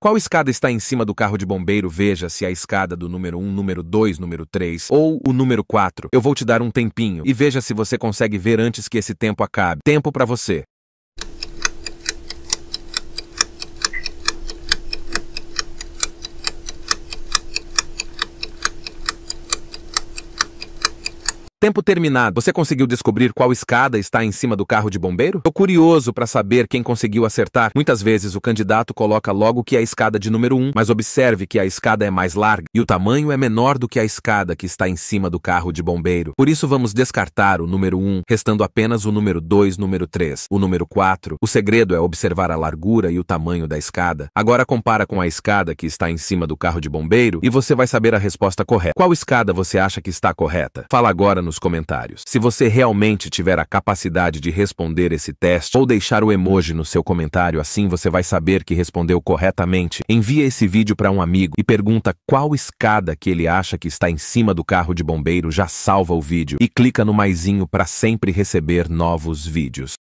Qual escada está em cima do carro de bombeiro? Veja se é a escada do número 1, número 2, número 3 ou o número 4. Eu vou te dar um tempinho e veja se você consegue ver antes que esse tempo acabe. Tempo para você. tempo terminado, você conseguiu descobrir qual escada está em cima do carro de bombeiro? Tô curioso para saber quem conseguiu acertar. Muitas vezes o candidato coloca logo que é a escada de número 1, mas observe que a escada é mais larga e o tamanho é menor do que a escada que está em cima do carro de bombeiro. Por isso vamos descartar o número 1, restando apenas o número 2, número 3, o número 4. O segredo é observar a largura e o tamanho da escada. Agora compara com a escada que está em cima do carro de bombeiro e você vai saber a resposta correta. Qual escada você acha que está correta? Fala agora nos nos comentários. Se você realmente tiver a capacidade de responder esse teste ou deixar o emoji no seu comentário, assim você vai saber que respondeu corretamente. Envia esse vídeo para um amigo e pergunta qual escada que ele acha que está em cima do carro de bombeiro, já salva o vídeo e clica no maisinho para sempre receber novos vídeos.